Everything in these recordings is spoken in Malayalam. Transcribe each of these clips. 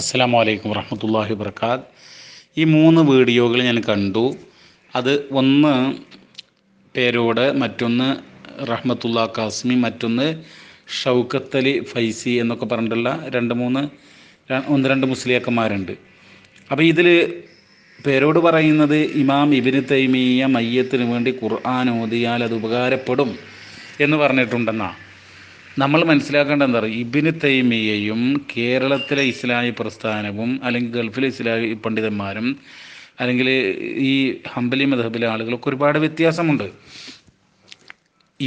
അസ്സാം വലൈക്കും വർഹമത്തല്ലാഹി വർക്കാത്ത് ഈ മൂന്ന് വീഡിയോകൾ ഞാൻ കണ്ടു അത് ഒന്ന് പേരോട് മറ്റൊന്ന് റഹ്മത്തുള്ള കാസ്മി മറ്റൊന്ന് ഷൗക്കത്ത് അലി ഫൈസി എന്നൊക്കെ പറഞ്ഞിട്ടുള്ള രണ്ട് മൂന്ന് ഒന്ന് രണ്ട് മുസ്ലിയാക്കന്മാരുണ്ട് അപ്പോൾ ഇതിൽ പേരോട് പറയുന്നത് ഇമാം ഇബിന് തൈമിയ മയ്യത്തിന് വേണ്ടി ഖുർആൻ ഓതിയാൽ അത് ഉപകാരപ്പെടും എന്ന് പറഞ്ഞിട്ടുണ്ടെന്നാണ് നമ്മൾ മനസ്സിലാക്കേണ്ട എന്താ പറയുക ഇബിന് തൈമിയയും കേരളത്തിലെ ഇസ്ലാമി പ്രസ്ഥാനവും അല്ലെങ്കിൽ ഗൾഫിലെ ഇസ്ലാമി പണ്ഡിതന്മാരും അല്ലെങ്കിൽ ഈ ഹംബലി മധബിലെ ആളുകളൊക്കെ ഒരുപാട് വ്യത്യാസമുണ്ട്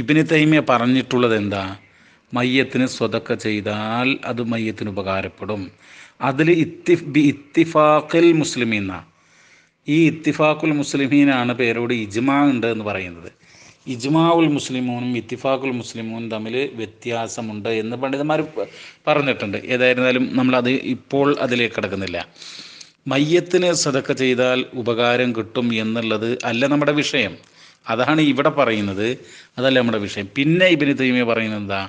ഇബിന് തൈമിയ പറഞ്ഞിട്ടുള്ളത് എന്താ മയ്യത്തിന് സ്വതക്ക ചെയ്താൽ അത് മയ്യത്തിന് ഉപകാരപ്പെടും അതിൽ ഇത്തിഫ് ബി ഇത്തിഫാഖിൽ മുസ്ലിമീന്ന ഈ ഇത്തിഫാഖുൽ മുസ്ലിമീനാണ് പേരോട് ഇജ്മാ ഉണ്ട് എന്ന് പറയുന്നത് ഇജ്മാവുൽ മുസ്ലിമൂനും ഇത്തിഫാഖുൽ മുസ്ലിമൂനും തമ്മിൽ വ്യത്യാസമുണ്ട് എന്ന് പണ്ഡിതന്മാർ പറഞ്ഞിട്ടുണ്ട് ഏതായിരുന്നാലും നമ്മളത് ഇപ്പോൾ അതിലേക്ക് കിടക്കുന്നില്ല മയ്യത്തിന് സതക്ക ചെയ്താൽ ഉപകാരം കിട്ടും എന്നുള്ളത് അല്ല നമ്മുടെ വിഷയം അതാണ് ഇവിടെ പറയുന്നത് അതല്ല നമ്മുടെ വിഷയം പിന്നെ ഇബിന് തൈമിയ പറയുന്നത് എന്താ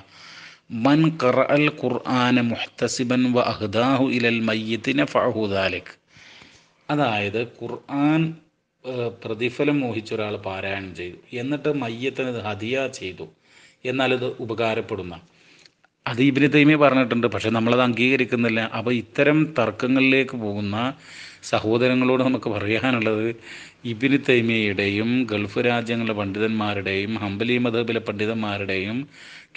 മൻ ഖറ അൽ ഖുർആന മുഹ്തസിബൻ വ അഹ്ദാഹു ഇലൽ മയ്യത്തിനെ ഫഹുദാലിക് അതായത് ഖുർആൻ പ്രതിഫലം മോഹിച്ചൊരാൾ പാരായണം ചെയ്തു എന്നിട്ട് മയ്യത്തിനത് ഹതിയ ചെയ്തു എന്നാലത് ഉപകാരപ്പെടുന്ന അത് ഇബിന് തൈമി പറഞ്ഞിട്ടുണ്ട് പക്ഷെ നമ്മളത് അംഗീകരിക്കുന്നില്ല അപ്പോൾ ഇത്തരം തർക്കങ്ങളിലേക്ക് പോകുന്ന സഹോദരങ്ങളോട് നമുക്ക് പറയാനുള്ളത് ഇബിന് തൈമയുടെയും ഗൾഫ് രാജ്യങ്ങളിലെ പണ്ഡിതന്മാരുടെയും ഹംബലി മതബിലെ പണ്ഡിതന്മാരുടെയും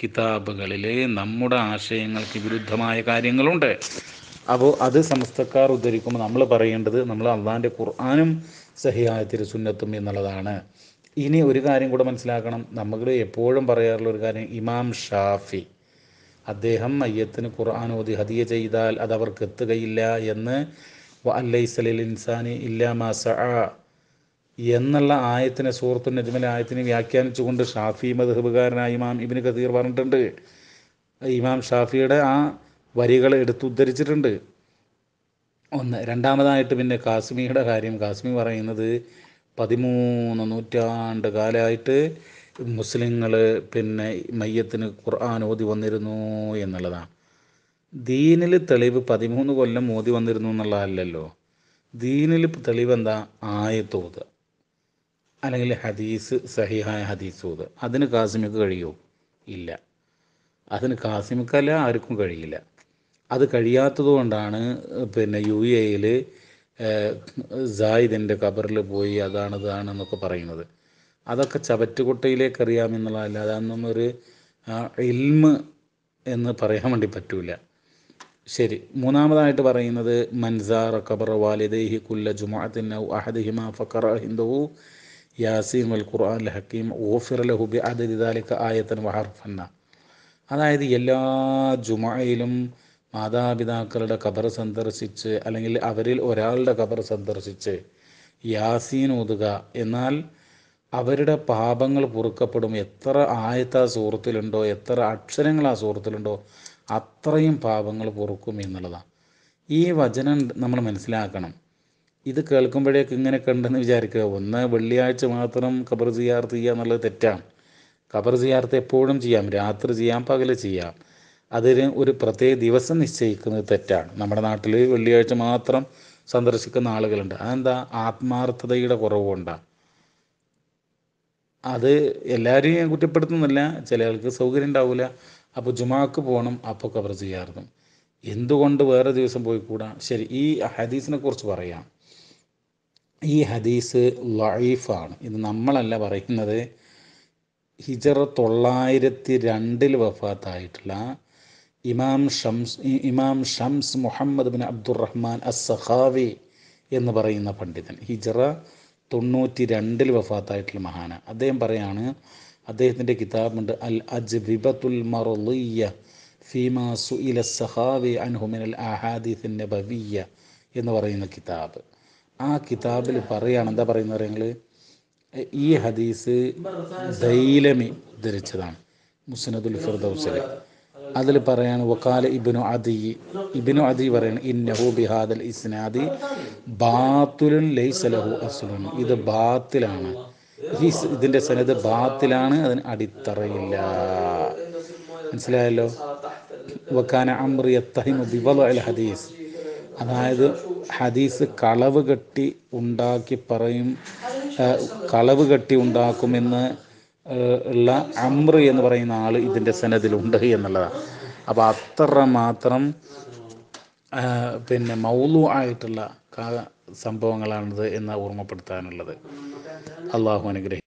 കിതാബുകളിൽ നമ്മുടെ ആശയങ്ങൾക്ക് വിരുദ്ധമായ കാര്യങ്ങളുണ്ട് അപ്പോൾ അത് സമസ്തക്കാർ ഉദ്ധരിക്കുമ്പോൾ നമ്മൾ പറയേണ്ടത് നമ്മൾ അള്ളാൻ്റെ ഖുർആാനും സഹിയായ തിരുസുന്നത്തും എന്നുള്ളതാണ് ഇനി ഒരു കാര്യം കൂടെ മനസ്സിലാക്കണം നമ്മൾ എപ്പോഴും പറയാറുള്ള ഒരു കാര്യം ഇമാം ഷാഫി അദ്ദേഹം മയ്യത്തിന് ഖുർആൻ ഓതി ഹദിയ ചെയ്താൽ അത് അവർക്ക് എത്തുകയില്ല എന്ന് അല്ലൈസലിൽ ഇൻസാനി ഇല്ലാ സഅ എന്നുള്ള ആയത്തിനെ സുഹൃത്തു നജ്മല ആയത്തിനെ വ്യാഖ്യാനിച്ചുകൊണ്ട് ഷാഫി മധുബുകാരനായ ഇമാം ഇബിന് കതീർ പറഞ്ഞിട്ടുണ്ട് ഇമാം ഷാഫിയുടെ ആ വരികൾ എടുത്തുദ്ധരിച്ചിട്ടുണ്ട് ഒന്ന് രണ്ടാമതായിട്ട് പിന്നെ കാശ്മീരുടെ കാര്യം കാശ്മീർ പറയുന്നത് പതിമൂന്ന് നൂറ്റാണ്ട് കാലമായിട്ട് മുസ്ലിങ്ങൾ പിന്നെ മയ്യത്തിന് ഖുർആൻ ഓതി വന്നിരുന്നു എന്നുള്ളതാണ് ദീനിൽ തെളിവ് പതിമൂന്ന് കൊല്ലം ഓതി വന്നിരുന്നു എന്നുള്ളതല്ലല്ലോ ദീനിൽ തെളിവ് എന്താ ആയത്തോത് അല്ലെങ്കിൽ ഹദീസ് സഹിഹായ ഹദീസ് ഓത് അതിന് കാസിമിക്ക് കഴിയുമോ ഇല്ല അതിന് കാസിമിക്കല്ല ആർക്കും കഴിയില്ല അത് കഴിയാത്തത് കൊണ്ടാണ് പിന്നെ യു യിൽ സായിദിൻ്റെ ഖബറിൽ പോയി അതാണ് ഇതാണ് എന്നൊക്കെ പറയുന്നത് അതൊക്കെ ചവറ്റുകുട്ടയിലേക്ക് അറിയാമെന്നുള്ളതല്ലാതെ അതൊന്നും ഒരു ഇൽമ് എന്ന് പറയാൻ വേണ്ടി പറ്റൂല ശരി മൂന്നാമതായിട്ട് പറയുന്നത് മൻസാർ ഖബർ വാലിദൈഹി കുല്ല ജുമാഅത്തിൻ അഹദിഹിമ ഫഖറ ഹിന്ദു യാസീം അൽ ഖുർആൻ ഹക്കീം ഓഫിർ ലഹു ബി ദാലിക ആയത്തൻ വഹർഫന്ന അതായത് എല്ലാ ജുമായിലും മാതാപിതാക്കളുടെ ഖബർ സന്ദർശിച്ച് അല്ലെങ്കിൽ അവരിൽ ഒരാളുടെ ഖബർ സന്ദർശിച്ച് യാസീൻ ഓതുക എന്നാൽ അവരുടെ പാപങ്ങൾ പൊറുക്കപ്പെടും എത്ര ആയത്ത് ആ സുഹൃത്തിലുണ്ടോ എത്ര അക്ഷരങ്ങൾ ആ സുഹൃത്തിലുണ്ടോ അത്രയും പാപങ്ങൾ പൊറുക്കും എന്നുള്ളതാണ് ഈ വചനം നമ്മൾ മനസ്സിലാക്കണം ഇത് കേൾക്കുമ്പോഴേക്ക് ഇങ്ങനെയൊക്കെ ഉണ്ടെന്ന് വിചാരിക്കുക ഒന്ന് വെള്ളിയാഴ്ച മാത്രം ഖബർ സിയാർത്ത് ചെയ്യുക എന്നുള്ളത് തെറ്റാണ് ഖബർ സിയാർത്ത് എപ്പോഴും ചെയ്യാം രാത്രി ചെയ്യാം പകൽ ചെയ്യാം അതിന് ഒരു പ്രത്യേക ദിവസം നിശ്ചയിക്കുന്നത് തെറ്റാണ് നമ്മുടെ നാട്ടിൽ വെള്ളിയാഴ്ച മാത്രം സന്ദർശിക്കുന്ന ആളുകളുണ്ട് അതെന്താ ആത്മാർത്ഥതയുടെ കുറവുകൊണ്ടാണ് അത് എല്ലാവരെയും ഞാൻ കുറ്റപ്പെടുത്തുന്നില്ല ചില ആൾക്ക് സൗകര്യം ഉണ്ടാവില്ല അപ്പോൾ ജുമാക്ക് പോകണം അപ്പോൾ കവർ ചെയ്യാറുണ്ട് എന്തുകൊണ്ട് വേറെ ദിവസം പോയി കൂടാ ശരി ഈ ഹദീസിനെ കുറിച്ച് പറയാം ഈ ഹദീസ് ലൈഫാണ് ഇത് നമ്മളല്ല പറയുന്നത് ഹിജറ തൊള്ളായിരത്തി രണ്ടിൽ വഫാത്തായിട്ടുള്ള ഇമാം ഷംസ് ഇമാം ഷംസ് മുഹമ്മദ് ബിൻ അബ്ദുറഹ്മാൻ അസ്സഹാവി എന്ന് പറയുന്ന പണ്ഡിതൻ ഹിജറ തൊണ്ണൂറ്റി രണ്ടിൽ വഫാത്തായിട്ടുള്ള മഹാന അദ്ദേഹം പറയാണ് അദ്ദേഹത്തിൻ്റെ കിതാബുണ്ട് അൽ വിബത്തുൽ മർലിയ ഫീമാ സുഇല സഹാവി അൻഹുമിനൽ അഹാദിഫിൻ നബവിയ എന്ന് പറയുന്ന കിതാബ് ആ കിതാബിൽ പറയുകയാണ് എന്താ പറയുന്നത് ഈ ഹദീസ് ദൈലമി ഉദ്ധരിച്ചതാണ് മുസ്നദുൽ ഫിർദൌസിലെ അതിൽ പറയാണ് വക്കാല ഇബിനു അദി ഇബിനു അദി പറയാണ് ഇന്നഹു ബിഹാദൽ ഇസ്നാദി ബാത്തുലുൻ ലൈസലഹു അസുലുൻ ഇത് ബാത്തിലാണ് ഈ ഇതിൻ്റെ സനത് ബാത്തിലാണ് അതിന് അടിത്തറയില്ല മനസ്സിലായല്ലോ വക്കാന അമ്രിയ തഹിമു ബിവല അൽ ഹദീസ് അതായത് ഹദീസ് കളവ് കെട്ടി ഉണ്ടാക്കി പറയും കളവ് കെട്ടി ഉണ്ടാക്കുമെന്ന് ഉള്ള അമ്ര എന്ന് പറയുന്ന ആൾ ഇതിൻ്റെ സനദിലുണ്ട് എന്നുള്ളതാണ് അപ്പോൾ അത്ര മാത്രം പിന്നെ മൗലു ആയിട്ടുള്ള സംഭവങ്ങളാണിത് എന്ന് ഓർമ്മപ്പെടുത്താനുള്ളത് അള്ളാഹു അനുഗ്രഹം